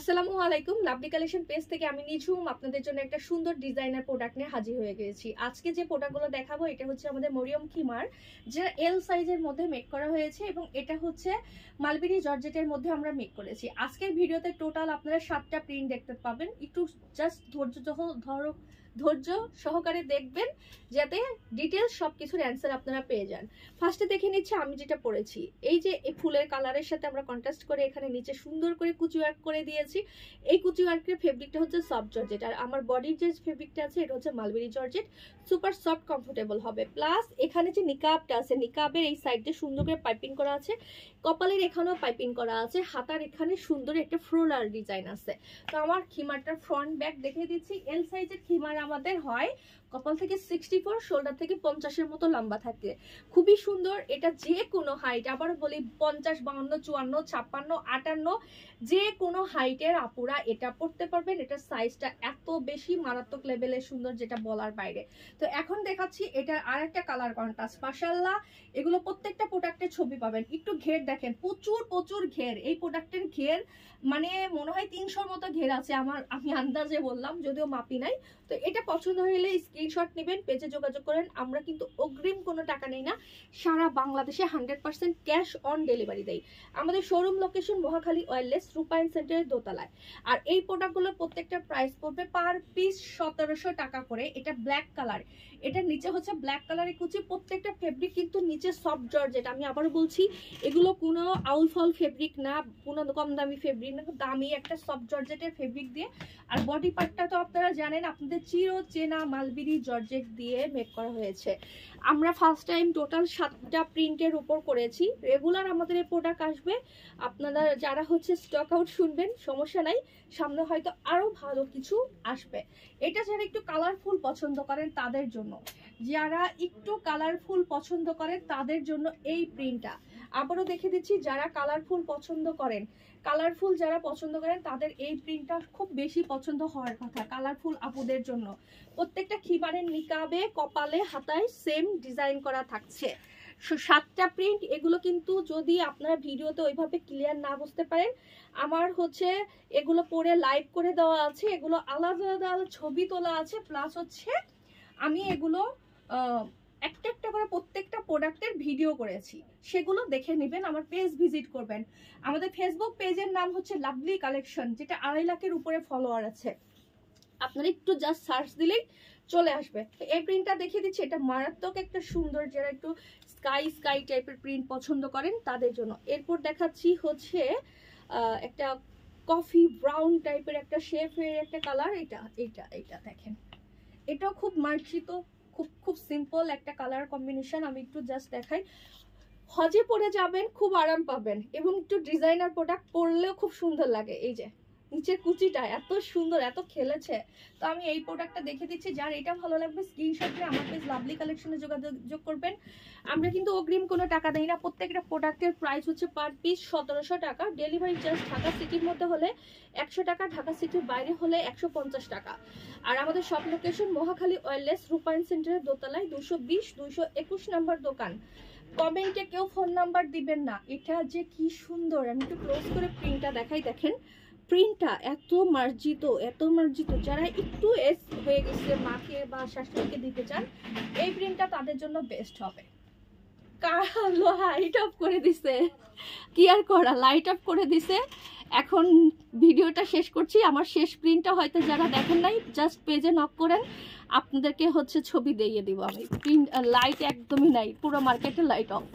আসসালামু আলাইকুম lovely collection page থেকে আমি নিঝুম আপনাদের জন্য একটা সুন্দর ডিজাইনার প্রোডাক্ট নিয়ে হাজির হয়ে গেছি আজকে যে প্রোডাক্টগুলো দেখাবো এটা হচ্ছে আমাদের মরিয়ম খিমার যেটা এল সাইজের মধ্যে মেক করা হয়েছে এবং এটা হচ্ছে মালবেরি জর্জেটের মধ্যে আমরা মেক করেছি আজকের ভিডিওতে টোটাল আপনারা সাতটা প্রিন্ট দেখতে পাবেন একটু জাস্ট ধৈর্য ধরো ধৈর্য সহকারে দেখবেন যাতে ডিটেলস সব কিছুর অ্যান্সার আপনারা পেয়ে যান ফার্স্টে দেখে নিচ্ছে আমি যেটা পড়েছি এই যে এই ফুলের কালারের সাথে আমরা কন্ট্রাস্ট করে এখানে নিচে সুন্দর করে কুচি ওয়ার্ক করে দিয়েছি এই কুচি ওয়ার্কের ফেব্রিকটা হচ্ছে সফট জর্জেট আর আমার বডির যে ফেব্রিকটা আছে এটা হচ্ছে mulberry georgette super soft comfortable হবে প্লাস এখানে যে নিকাবটা আছে নিকাবের এই সাইডে সুন্দর করে পাইপিং করা আছে কপালের এখানেও পাইপিং করা আছে হাতার এখানে সুন্দর একটা ফ্রোলার ডিজাইন আছে তো আমার খিমারটার ফ্রন্ট ব্যাক দেখে দিচ্ছি এল সাইজের খিমার আমাদের হয় কপাল থেকে সিক্সটি ফোর শোল্ডার থেকে পঞ্চাশের মতো লম্বা থাকে খুবই সুন্দর এটা যে কোনো হাইট আবার বলি পঞ্চাশ বাউন্ন চুয়ান্ন ছাপ্পান্ন আটান্ন যে কোনো হাইটের আপুরা এটা পড়তে পারবেন এটার সাইজটা এত বেশি মারাত্মক লেভেলের সুন্দর যেটা বলার বাইরে তো এখন দেখাচ্ছি এটা আর একটা কালার কন্ট্রাস্ট মাসাল্লাহ এগুলো প্রত্যেকটা প্রোডাক্টের ছবি পাবেন একটু ঘের দেখেন প্রচুর প্রচুর ঘের এই প্রোডাক্টের ঘের মানে মনে হয় তিনশোর মতো ঘের আছে আমার আমি আন্দাজে বললাম যদিও মাপি নাই তো এটা শাড়িটা পছন্দ হলে স্ক্রিনশট নেবেন পেজে যোগাযোগ করেন আমরা কিন্তু অগ্রিম কোনো টাকা নেই না সারা বাংলাদেশে hundred percent cash on delivery দেয় আমাদের শোরুম লোকেশন মহাখালী ওয়ারলেস রূপায়ণ সেন্টারের দোতলায় আর এই প্রোডাক্টগুলোর প্রত্যেকটা প্রাইস পড়বে পার পিস সতেরোশো টাকা করে এটা ব্ল্যাক কালার এটা নিচে হচ্ছে ব্ল্যাক কালারের কুচি প্রত্যেকটা ফেব্রিক কিন্তু নিচে সফট জর্জেট আমি আবারও বলছি এগুলো কোনো আউল ফল ফেব্রিক না কোনো কম দামি ফেব্রিক না দামি একটা সফট জর্জেটের ফেব্রিক দিয়ে আর বডি পার্টটা তো আপনারা জানেন আপনাদের চির হিরো চেনা মালবিরি জর্জেট দিয়ে মেক করা হয়েছে আমরা ফার্স্ট টাইম টোটাল সাতটা প্রিন্টের উপর করেছি রেগুলার আমাদের এই প্রোডাক্ট আসবে আপনারা যারা হচ্ছে স্টক আউট শুনবেন সমস্যা নাই সামনে হয়তো আরও ভালো কিছু আসবে এটা যারা একটু কালারফুল পছন্দ করেন তাদের জন্য যারা একটু কালারফুল পছন্দ করেন তাদের জন্য এই প্রিন্টটা আবারও দেখে দিচ্ছি যারা কালারফুল পছন্দ করেন কালারফুল যারা পছন্দ করেন তাদের এই প্রিন্টটা খুব বেশি পছন্দ হওয়ার কথা কালারফুল আপুদের জন্য প্রত্যেকটা খিমারের নিকাবে কপালে হাতায় সেম ডিজাইন করা থাকছে সাতটা প্রিন্ট এগুলো কিন্তু যদি আপনারা ভিডিওতে ওইভাবে ক্লিয়ার না বুঝতে পারেন আমার হচ্ছে এগুলো পরে লাইভ করে দেওয়া আছে এগুলো আলাদা আলাদা ছবি তোলা আছে প্লাস হচ্ছে আমি এগুলো একটা একটা করে প্রত্যেকটা প্রোডাক্টের ভিডিও করেছি সেগুলো দেখে নেবেন আমার পেজ ভিজিট করবেন আমাদের ফেসবুক পেজের নাম হচ্ছে লাভলি কালেকশন যেটা আড়াই লাখের উপরে ফলোয়ার আছে আপনারা একটু জাস্ট সার্চ দিলেই চলে আসবে তো এই প্রিন্টটা দেখিয়ে দিচ্ছি এটা মারাত্মক একটা সুন্দর যারা একটু স্কাই স্কাই টাইপের প্রিন্ট পছন্দ করেন তাদের জন্য এরপর দেখাচ্ছি হচ্ছে একটা কফি ব্রাউন টাইপের একটা শেফের একটা কালার এটা এটা এটা দেখেন এটাও খুব মার্জিত খুব খুব সিম্পল একটা কালার কম্বিনেশন আমি একটু জাস্ট দেখাই হজে পরে যাবেন খুব আরাম পাবেন এবং একটু ডিজাইনার প্রোডাক্ট পরলেও খুব সুন্দর লাগে এই যে নিচের কুচিটা এত সুন্দর এত খেলেছে তো আমি এই প্রোডাক্টটা দেখে দিচ্ছি যার এটা ভালো লাগবে স্ক্রিনশট দিয়ে আমার পেজ লাভলি কালেকশনে যোগাযোগ করবেন আমরা কিন্তু অগ্রিম কোনো টাকা দিই না প্রত্যেকটা প্রোডাক্টের প্রাইস হচ্ছে পার পিস সতেরোশো টাকা ডেলিভারি চার্জ ঢাকা সিটির মধ্যে হলে একশো টাকা ঢাকা সিটির বাইরে হলে একশো পঞ্চাশ টাকা আর আমাদের সব লোকেশন মহাখালী ওয়েলনেস রূপায়ণ সেন্টারের দোতলায় দুশো বিশ দুশো একুশ নাম্বার দোকান কমেন্টে কেউ ফোন নাম্বার দিবেন না এটা যে কি সুন্দর আমি একটু ক্লোজ করে প্রিন্টটা দেখাই দেখেন প্রিন্টটা এত মার্জিত এত মার্জিত যারা একটু এস হয়ে গেছে মাকে বা শাশুড়িকে দিতে চান এই প্রিন্টটা তাদের জন্য বেস্ট হবে কালো লাইট অফ করে দিছে কি আর করা লাইট অফ করে দিছে এখন ভিডিওটা শেষ করছি আমার শেষ প্রিন্টটা হয়তো যারা দেখেন নাই জাস্ট পেজে নক করেন আপনাদেরকে হচ্ছে ছবি দিয়ে দিব আমি প্রিন্ট লাইট একদমই নাই পুরো মার্কেটে লাইট অফ